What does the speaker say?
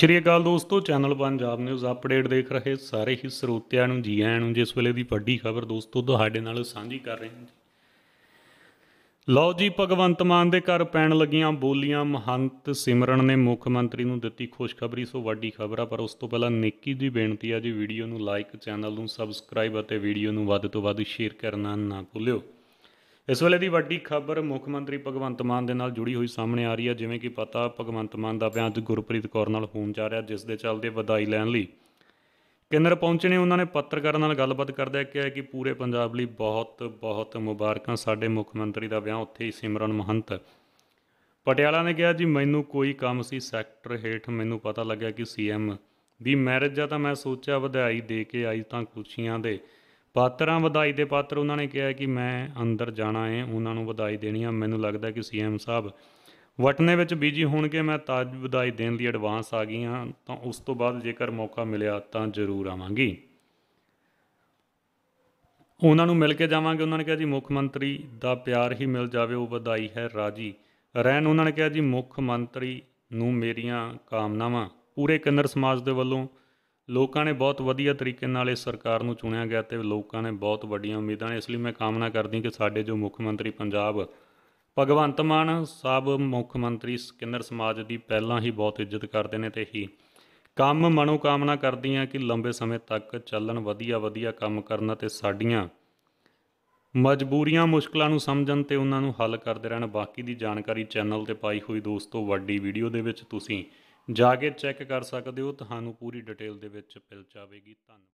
ਸ਼੍ਰੀ ਅਕਾਲ ਦੋਸਤੋ channel Punjab news update ਦੇਖ ਰਹੇ ਸਾਰੇ ਹੀ ਸਰੋਤਿਆਂ ਨੂੰ ਜੀ ਆਇਆਂ ਨੂੰ ਜਿਸ ਵੇਲੇ ਦੀ ਵੱਡੀ ਖਬਰ ਦੋਸਤੋ ਤੁਹਾਡੇ ਨਾਲ ਸਾਂਝੀ ਕਰ ਰਹੇ ਹਾਂ ਲਓ ਜੀ ਭਗਵੰਤ ਮਾਨ ਦੇ ਘਰ ਪੈਣ ਲੱਗੀਆਂ ਬੋਲੀਆਂ ਮਹੰਤ ਸਿਮਰਨ ਨੇ ਮੁੱਖ ਮੰਤਰੀ ਨੂੰ ਦਿੱਤੀ ਖੁਸ਼ਖਬਰੀ ਸੋ ਵੱਡੀ ਖਬਰ ਆ ਪਰ ਉਸ ਤੋਂ ਪਹਿਲਾਂ ਨਿੱਕੀ ਦੀ ਬੇਨਤੀ ਆ ਜੀ ਵੀਡੀਓ ਨੂੰ ਲਾਈਕ ਚੈਨਲ ਨੂੰ ਸਬਸਕ੍ਰਾਈਬ ਅਤੇ ਵੀਡੀਓ ਨੂੰ ਵੱਧ ਤੋਂ ਵੱਧ ਸ਼ੇਅਰ ਕਰਨਾ ਨਾ ਭੁੱਲਿਓ ਇਸ ਵੇਲੇ ਦੀ ਵੱਡੀ ਖਬਰ ਮੁੱਖ ਮੰਤਰੀ ਭਗਵੰਤ ਮਾਨ ਦੇ ਨਾਲ ਜੁੜੀ ਹੋਈ ਸਾਹਮਣੇ ਆ ਰਹੀ ਹੈ ਜਿਵੇਂ ਕਿ ਪਤਾ ਭਗਵੰਤ ਮਾਨ ਦਾ ਵਿਆਹ ਅੱਜ ਗੁਰਪ੍ਰੀਤ ਕੌਰ ਨਾਲ ਹੋਣ ਜਾ ਰਿਹਾ ਜਿਸ ਦੇ ਚੱਲਦੇ ਵਧਾਈ ਲੈਣ ਲਈ ਕੇਂਦਰ ਪਹੁੰਚਣੇ ਉਹਨਾਂ ਨੇ ਪੱਤਰਕਾਰਾਂ ਨਾਲ ਗੱਲਬਾਤ ਕਰਦੇ ਕਿਹਾ ਕਿ ਪੂਰੇ ਪੰਜਾਬ ਲਈ ਬਹੁਤ ਬਹੁਤ ਮੁਬਾਰਕਾਂ ਸਾਡੇ ਮੁੱਖ ਮੰਤਰੀ ਦਾ ਵਿਆਹ ਉੱਥੇ ਹੀ ਸਿਮਰਨ ਮਹੰਤ ਪਟਿਆਲਾ ਨੇ ਕਿਹਾ ਜੀ ਮੈਨੂੰ ਕੋਈ ਕੰਮ ਸੀ ਸੈਕਟਰ ਹੇਠ ਮੈਨੂੰ ਪਤਾ ਲੱਗਿਆ ਕਿ ਸੀਐਮ ਦੀ ਮੈਰਿਜ ਆ ਤਾਂ ਮੈਂ ਸੋਚਿਆ ਵਧਾਈ ਦੇ ਕੇ ਆਈ ਤਾਂ ਖੁਸ਼ੀਆਂ ਦੇ ਪਾਤਰਾਂ ਵਧਾਈ ਦੇ ਪਾਤਰ ਉਹਨਾਂ ਨੇ ਕਿਹਾ ਕਿ ਮੈਂ ਅੰਦਰ ਜਾਣਾ ਹੈ ਉਹਨਾਂ ਨੂੰ ਵਧਾਈ ਦੇਣੀ ਆ ਮੈਨੂੰ ਲੱਗਦਾ ਕਿ ਸੀਐਮ ਸਾਹਿਬ ਵਟਨੇ ਵਿੱਚ ਬੀਜੀ ਹੋਣਗੇ ਮੈਂ ਤਾਜ ਵਧਾਈ ਦੇਣ ਦੀ ਐਡਵਾਂਸ ਆ ਗਈ ਹਾਂ ਤਾਂ ਉਸ ਤੋਂ ਬਾਅਦ ਜੇਕਰ ਮੌਕਾ ਮਿਲਿਆ ਤਾਂ ਜ਼ਰੂਰ ਆਵਾਂਗੀ ਉਹਨਾਂ ਨੂੰ ਮਿਲ ਕੇ ਜਾਵਾਂਗੇ ਉਹਨਾਂ ਨੇ ਕਿਹਾ ਜੀ ਮੁੱਖ ਮੰਤਰੀ ਦਾ ਪਿਆਰ ਹੀ ਮਿਲ ਜਾਵੇ ਉਹ ਵਧਾਈ ਹੈ ਰਾਜੀ ਰੈਨ ਉਹਨਾਂ ਨੇ ਕਿਹਾ ਜੀ ਮੁੱਖ ਮੰਤਰੀ ਨੂੰ ਮੇਰੀਆਂ ਕਾਮਨਾਵਾਂ ਪੂਰੇ ਕੰਨਰ ਸਮਾਜ ਦੇ ਵੱਲੋਂ ਲੋਕਾਂ ਨੇ ਬਹੁਤ ਵਧੀਆ ਤਰੀਕੇ ਨਾਲ ਇਸ ਸਰਕਾਰ ਨੂੰ ਚੁਣਿਆ ਗਿਆ ਤੇ ਲੋਕਾਂ ਨੇ ਬਹੁਤ ਵੱਡੀਆਂ ਉਮੀਦਾਂ ਨੇ ਇਸ ਲਈ ਮੈਂ ਕਾਮਨਾ ਕਰਦੀ ਹਾਂ ਕਿ ਸਾਡੇ ਜੋ ਮੁੱਖ ਮੰਤਰੀ ਪੰਜਾਬ ਭਗਵੰਤ ਮਾਨ ਸਾਹਿਬ ਮੁੱਖ ਮੰਤਰੀ ਸਕਿੰਦਰ ਸਮਾਜ ਦੀ ਪਹਿਲਾਂ ਹੀ ਬਹੁਤ ਇੱਜ਼ਤ ਕਰਦੇ ਨੇ ਤੇ ਹੀ ਕੰਮ ਮਨੋ ਕਾਮਨਾ ਕਰਦੀ ਹਾਂ ਕਿ ਲੰਬੇ ਸਮੇਂ ਤੱਕ ਚੱਲਣ ਵਧੀਆ ਵਧੀਆ ਕੰਮ ਕਰਨ ਤੇ ਸਾਡੀਆਂ ਮਜਬੂਰੀਆਂ ਮੁਸ਼ਕਲਾਂ ਨੂੰ ਸਮਝਣ ਤੇ ਉਹਨਾਂ ਨੂੰ ਹੱਲ ਕਰਦੇ ਰਹਿਣ ਬਾਕੀ ਦੀ ਜਾਣਕਾਰੀ ਚੈਨਲ ਤੇ ਪਾਈ ਹੋਈ ਦੋਸਤੋ ਵੱਡੀ ਵੀਡੀਓ ਦੇ ਵਿੱਚ ਤੁਸੀਂ ਜਾ ਕੇ ਚੈੱਕ ਕਰ ਸਕਦੇ ਹੋ ਤੁਹਾਨੂੰ ਪੂਰੀ ਡਿਟੇਲ ਦੇ ਵਿੱਚ ਮਿਲ ਜਾਵੇਗੀ ਧੰਨਵਾਦ